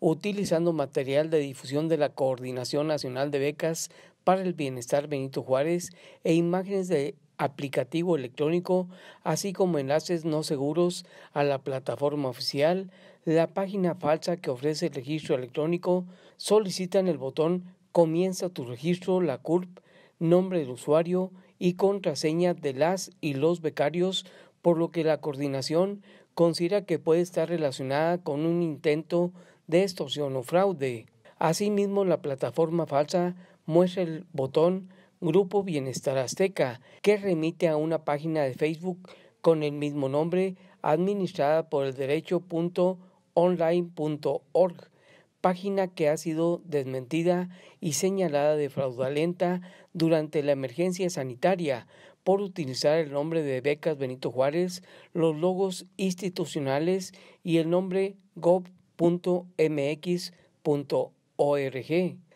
utilizando material de difusión de la Coordinación Nacional de Becas para el Bienestar Benito Juárez e imágenes de aplicativo electrónico, así como enlaces no seguros a la plataforma oficial, la página falsa que ofrece el registro electrónico, en el botón Comienza tu registro, la CURP, nombre del usuario y contraseña de las y los becarios, por lo que la coordinación considera que puede estar relacionada con un intento de extorsión o fraude. Asimismo, la plataforma falsa muestra el botón Grupo Bienestar Azteca, que remite a una página de Facebook con el mismo nombre administrada por el derecho.online.org, página que ha sido desmentida y señalada de fraudulenta durante la emergencia sanitaria por utilizar el nombre de becas Benito Juárez, los logos institucionales y el nombre Gov Mx.org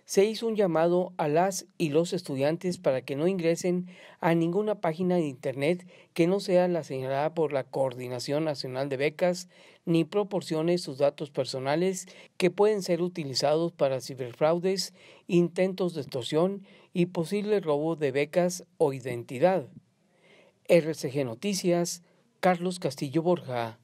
se hizo un llamado a las y los estudiantes para que no ingresen a ninguna página de Internet que no sea la señalada por la Coordinación Nacional de Becas ni proporcione sus datos personales que pueden ser utilizados para ciberfraudes, intentos de extorsión y posible robo de becas o identidad. RCG Noticias, Carlos Castillo Borja.